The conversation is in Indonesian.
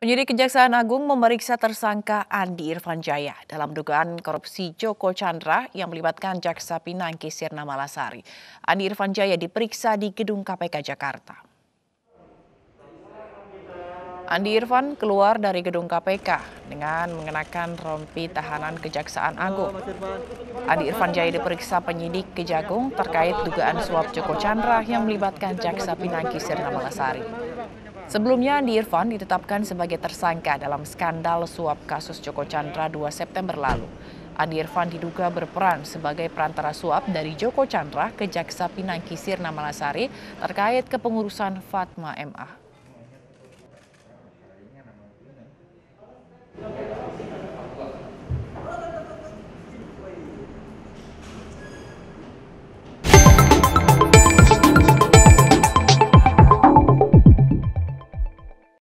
Penyidik Kejaksaan Agung memeriksa tersangka Andi Irfan Jaya dalam dugaan korupsi Joko Chandra yang melibatkan Jaksa Pinangki Sirna Malasari. Andi Irfan Jaya diperiksa di Gedung KPK Jakarta. Andi Irfan keluar dari gedung KPK dengan mengenakan rompi tahanan Kejaksaan Agung. Andi Irfan Jaya diperiksa penyidik Kejagung terkait dugaan suap Joko Chandra yang melibatkan Jaksa Pinangki Sirna Malasari. Sebelumnya Andi Irfan ditetapkan sebagai tersangka dalam skandal suap kasus Joko Chandra 2 September lalu. Andi Irfan diduga berperan sebagai perantara suap dari Joko Chandra ke Jaksa Pinangki Sirna Malasari terkait kepengurusan Fatma MA.